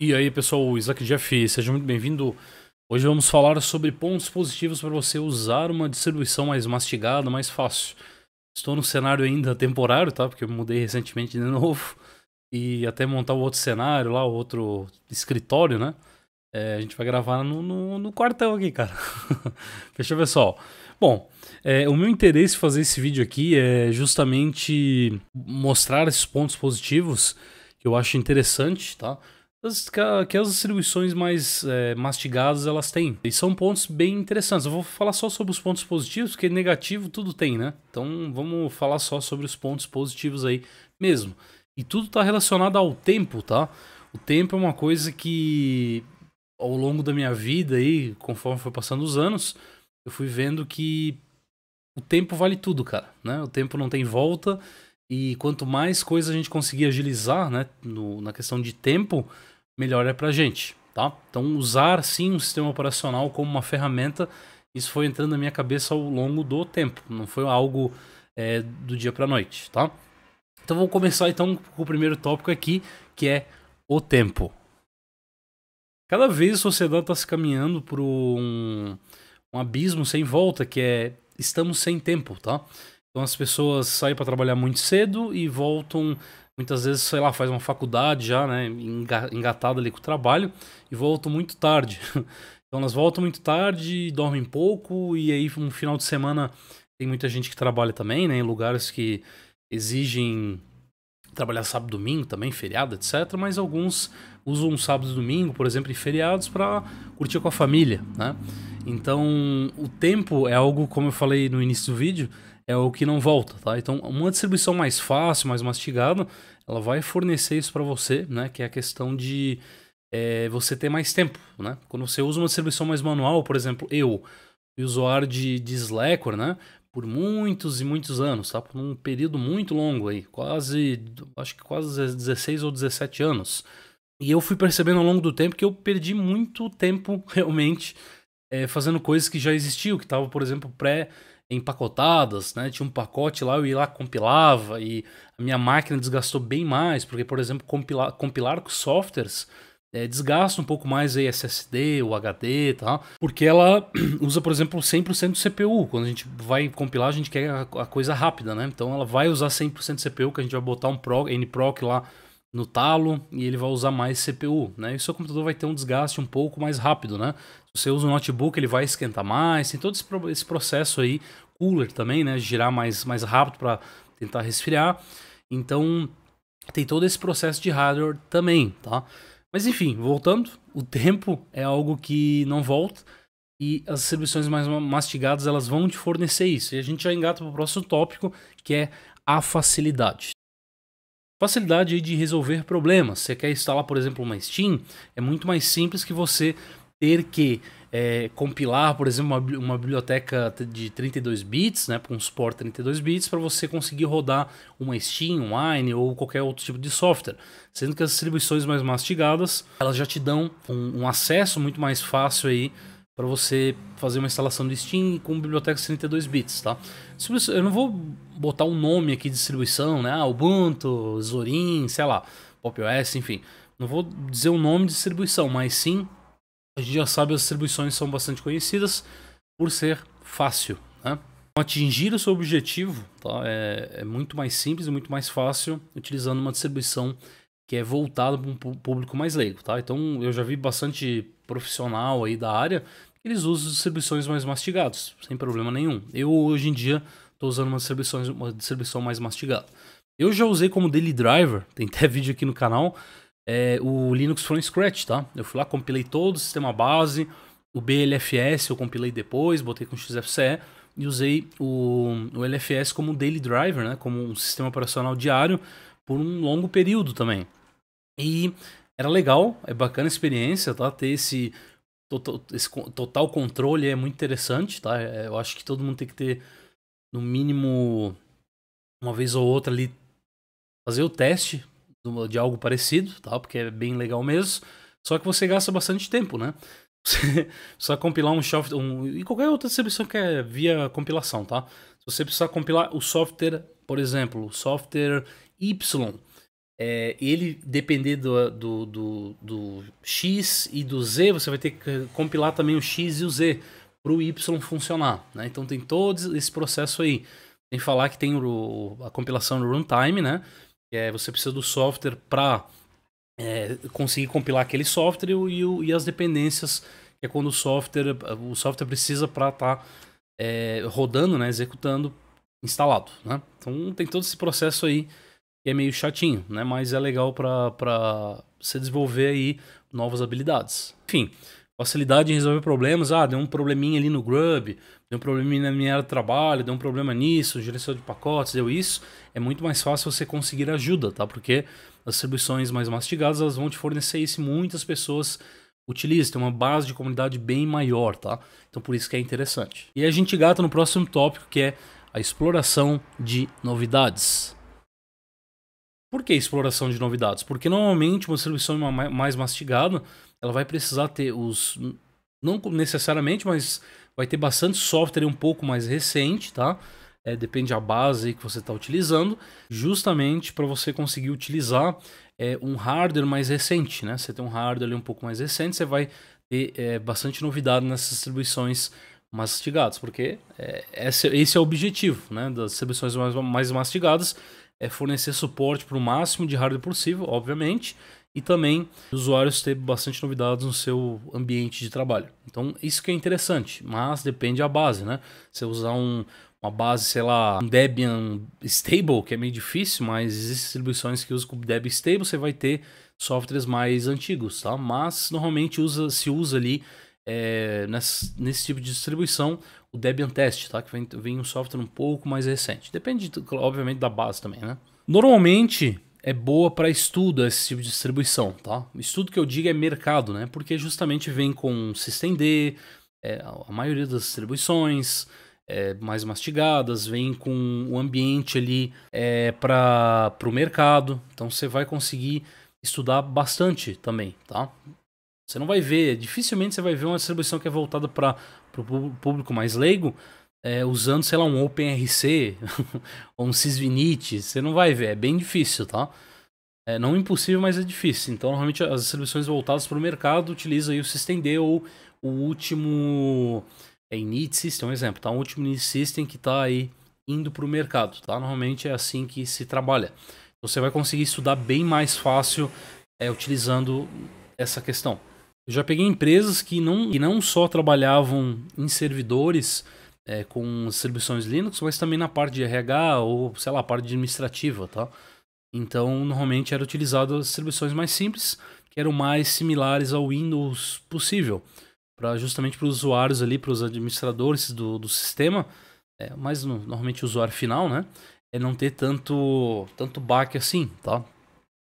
E aí, pessoal, Isaac Jeff, seja muito bem-vindo. Hoje vamos falar sobre pontos positivos para você usar uma distribuição mais mastigada, mais fácil. Estou no cenário ainda temporário, tá? Porque eu mudei recentemente de novo. E até montar o outro cenário lá, o outro escritório, né? É, a gente vai gravar no, no, no quartel aqui, cara. Fechou, pessoal? Bom, é, o meu interesse em fazer esse vídeo aqui é justamente mostrar esses pontos positivos que eu acho interessante, tá? as, que as distribuições mais é, mastigadas elas têm. E são pontos bem interessantes. Eu vou falar só sobre os pontos positivos, porque negativo tudo tem, né? Então vamos falar só sobre os pontos positivos aí mesmo. E tudo está relacionado ao tempo, tá? O tempo é uma coisa que ao longo da minha vida aí, conforme foi passando os anos, eu fui vendo que o tempo vale tudo, cara, né? O tempo não tem volta e quanto mais coisa a gente conseguir agilizar, né, no, na questão de tempo, melhor é a gente, tá? Então usar sim um sistema operacional como uma ferramenta, isso foi entrando na minha cabeça ao longo do tempo, não foi algo é, do dia para a noite, tá? Então vou começar então com o primeiro tópico aqui, que é o tempo. Cada vez a sociedade está se caminhando por um, um abismo sem volta, que é estamos sem tempo, tá? Então as pessoas saem para trabalhar muito cedo e voltam muitas vezes, sei lá, faz uma faculdade já, né, engatada ali com o trabalho e voltam muito tarde. Então elas voltam muito tarde, dormem pouco e aí um final de semana tem muita gente que trabalha também, né, em lugares que exigem trabalhar sábado, domingo também, feriado, etc, mas alguns usam um sábado e domingo, por exemplo, em feriados para curtir com a família, né? Então, o tempo é algo, como eu falei no início do vídeo, é o que não volta, tá? Então, uma distribuição mais fácil, mais mastigada, ela vai fornecer isso para você, né? Que é a questão de é, você ter mais tempo, né? Quando você usa uma distribuição mais manual, por exemplo, eu fui usuário de, de Slackware, né? Por muitos e muitos anos, tá? Por um período muito longo aí, quase, acho que quase 16 ou 17 anos. E eu fui percebendo ao longo do tempo que eu perdi muito tempo realmente é, fazendo coisas que já existiam, que estavam, por exemplo, pré- empacotadas, né? Tinha um pacote lá, eu ia lá, compilava e a minha máquina desgastou bem mais, porque, por exemplo, compilar, compilar com softwares é, desgasta um pouco mais aí SSD, o HD e tal, porque ela usa, por exemplo, 100% do CPU. Quando a gente vai compilar, a gente quer a, a coisa rápida, né? Então ela vai usar 100% do CPU, que a gente vai botar um proc, nproc lá no talo e ele vai usar mais CPU, né? E o seu computador vai ter um desgaste um pouco mais rápido, né? Se você usa um notebook, ele vai esquentar mais, tem todo esse, esse processo aí, cooler também, né? Girar mais, mais rápido para tentar resfriar. Então, tem todo esse processo de hardware também, tá? Mas enfim, voltando, o tempo é algo que não volta e as distribuições mais mastigadas elas vão te fornecer isso. E a gente já engata para o próximo tópico, que é a facilidade, Facilidade de resolver problemas. Você quer instalar, por exemplo, uma Steam? É muito mais simples que você ter que é, compilar, por exemplo, uma, uma, biblioteca de 32 bits, né, com um suporte 32 bits, para você conseguir rodar uma Steam, um Wine ou qualquer outro tipo de software. Sendo que as distribuições mais mastigadas, elas já te dão um, um acesso muito mais fácil aí para você fazer uma instalação do Steam com biblioteca 32 bits, tá? Eu não vou botar um nome aqui de distribuição, né? Ah, Ubuntu, Zorin, sei lá, Pop OS, enfim. Não vou dizer o nome de distribuição, mas sim, a gente já sabe as distribuições são bastante conhecidas por ser fácil, né? Então, atingir o seu objetivo tá? é, é muito mais simples e muito mais fácil utilizando uma distribuição que é voltada para um público mais leigo, tá? Então eu já vi bastante profissional aí da área, eles usam distribuições mais mastigadas, sem problema nenhum. Eu hoje em dia estou usando uma distribuição, uma distribuição mais mastigada. Eu já usei como daily driver, tem até vídeo aqui no canal, é, o Linux from scratch, tá? Eu fui lá, compilei todo o sistema base, o BLFS eu compilei depois, botei com XFCE e usei o, o LFS como daily driver, né? Como um sistema operacional diário por um longo período também. E era legal, é bacana a experiência, tá? Ter esse, total, esse total controle é muito interessante, tá? É, eu acho que todo mundo tem que ter, no mínimo, uma vez ou outra ali, fazer o teste de algo parecido, tá? Porque é bem legal mesmo. Só que você gasta bastante tempo, né? Você precisa compilar um software. Um, e qualquer outra distribuição que é via compilação, tá? Se você precisar compilar o software, por exemplo, o software Y é, ele depender do, do, do, do, X e do Z, você vai ter que compilar também o X e o Z para o Y funcionar. Né? Então tem todo esse processo aí. Tem que falar que tem o, a compilação no runtime, né? Que é, você precisa do software para é, conseguir compilar aquele software e, o, e as dependências, que é quando o software, o software precisa para estar tá, é, rodando, né? executando, instalado. Né? Então tem todo esse processo aí e é meio chatinho, né? Mas é legal para você desenvolver aí novas habilidades. Enfim, facilidade em resolver problemas. Ah, deu um probleminha ali no Grub, deu um probleminha na minha área de trabalho, deu um problema nisso, gerenciador de pacotes, deu isso. É muito mais fácil você conseguir ajuda, tá? Porque as distribuições mais mastigadas, elas vão te fornecer isso muitas pessoas utilizam, tem uma base de comunidade bem maior, tá? Então por isso que é interessante. E a gente gata no próximo tópico que é a exploração de novidades. Por que exploração de novidades? Porque normalmente uma distribuição mais mastigada, ela vai precisar ter os não necessariamente, mas vai ter bastante software um pouco mais recente, tá? É, depende da base que você está utilizando, justamente para você conseguir utilizar é, um hardware mais recente, né? Você tem um hardware um pouco mais recente, você vai ter é, bastante novidade nessas distribuições mastigadas, porque é, esse, é, esse, é o objetivo, né? Das distribuições mais, mais mastigadas, é fornecer suporte para o máximo de hardware possível, obviamente, e também usuários ter bastante novidades no seu ambiente de trabalho. Então, isso que é interessante, mas depende da base, né? Você usar um, uma base, sei lá, um Debian stable, que é meio difícil, mas existem distribuições que usam com Debian stable, você vai ter softwares mais antigos, tá? Mas normalmente usa, se usa ali é, nesse, nesse tipo de distribuição o Debian Test, tá? Que vem, vem um software um pouco mais recente. Depende, obviamente, da base também, né? Normalmente é boa para estudo esse tipo de distribuição, tá? Estudo que eu digo é mercado, né? Porque justamente vem com systemd, é, a maioria das distribuições é, mais mastigadas, vem com o ambiente ali é, para o mercado. Então você vai conseguir estudar bastante também, tá? Você não vai ver, dificilmente você vai ver uma distribuição que é voltada para o público mais leigo, é, usando, sei lá, um OpenRC ou um Sysvinit, você não vai ver, é bem difícil, tá? É, não impossível, mas é difícil. Então, normalmente as distribuições voltadas para o mercado utilizam aí o SystemD ou o último é, Init System, um exemplo, tá? O último Init System que está aí indo para o mercado, tá? Normalmente é assim que se trabalha. Então, você vai conseguir estudar bem mais fácil é, utilizando essa questão. Eu já peguei empresas que não, que não só trabalhavam em servidores é, com distribuições Linux, mas também na parte de RH ou, sei lá, parte administrativa, tá? Então, normalmente era utilizado as distribuições mais simples, que eram mais similares ao Windows possível, para justamente para os usuários ali, para os administradores do, do sistema, é, mas no, normalmente o usuário final, né? É não ter tanto, tanto baque assim, tá?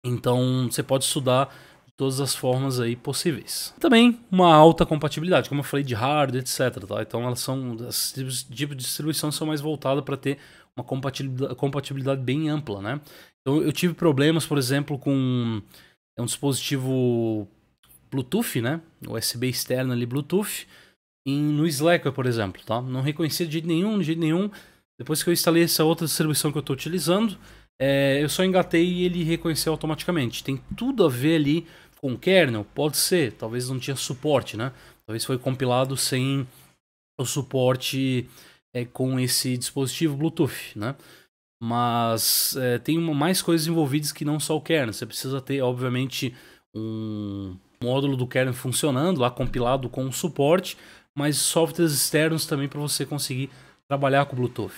Então, você pode estudar todas as formas aí possíveis. Também uma alta compatibilidade, como eu falei de hardware, etc. Tá? Então elas são, esse tipos tipo de distribuição são mais voltadas para ter uma compatibilidade, compatibilidade bem ampla, né? Então eu tive problemas, por exemplo, com é um dispositivo Bluetooth, né? USB externo ali Bluetooth, em, no Slackware, por exemplo, tá? Não reconhecia de jeito nenhum, de jeito nenhum. Depois que eu instalei essa outra distribuição que eu estou utilizando, é, eu só engatei e ele reconheceu automaticamente. Tem tudo a ver ali com kernel? Pode ser, talvez não tinha suporte, né? Talvez foi compilado sem o suporte é, com esse dispositivo Bluetooth, né? Mas é, tem uma, mais coisas envolvidas que não só o kernel. Você precisa ter, obviamente, um módulo do kernel funcionando, lá compilado com suporte, mas softwares externos também para você conseguir trabalhar com Bluetooth.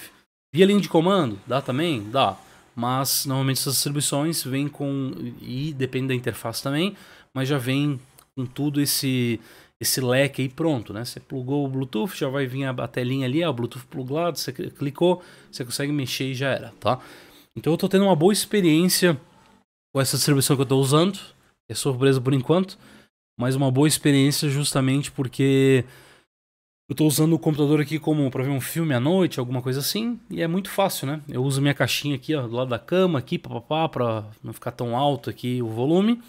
Via linha de comando? Dá também? Dá. Mas normalmente essas distribuições vêm com e depende da interface também, mas já vem com tudo esse esse leque aí pronto, né? Você plugou o Bluetooth, já vai vir a telinha ali, ó, ah, o Bluetooth plugado, você clicou, você consegue mexer e já era, tá? Então eu estou tendo uma boa experiência com essa distribuição que eu estou usando. É surpresa por enquanto, mas uma boa experiência justamente porque eu estou usando o computador aqui como para ver um filme à noite, alguma coisa assim, e é muito fácil, né? Eu uso minha caixinha aqui, ó, do lado da cama, aqui, papapá, para não ficar tão alto aqui o volume.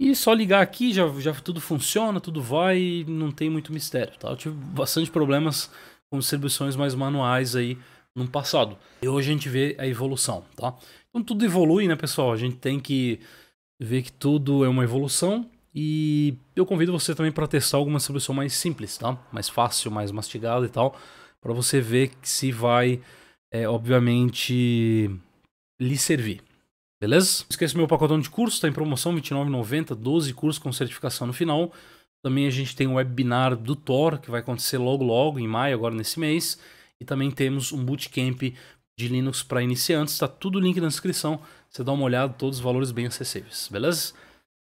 E só ligar aqui, já, já tudo funciona, tudo vai, não tem muito mistério, tá? Eu tive bastante problemas com distribuições mais manuais aí no passado. E hoje a gente vê a evolução, tá? Então tudo evolui, né, pessoal? A gente tem que ver que tudo é uma evolução e eu convido você também para testar alguma solução mais simples, tá? Mais fácil, mais mastigada e tal, para você ver se vai, é, obviamente, lhe servir. Beleza? Não esqueça meu pacotão de curso, está em promoção R$29,90, 12 cursos com certificação no final. Também a gente tem o um webinar do Thor, que vai acontecer logo logo, em maio, agora nesse mês. E também temos um bootcamp de Linux para iniciantes, está tudo link na descrição. Você dá uma olhada, todos os valores bem acessíveis, beleza?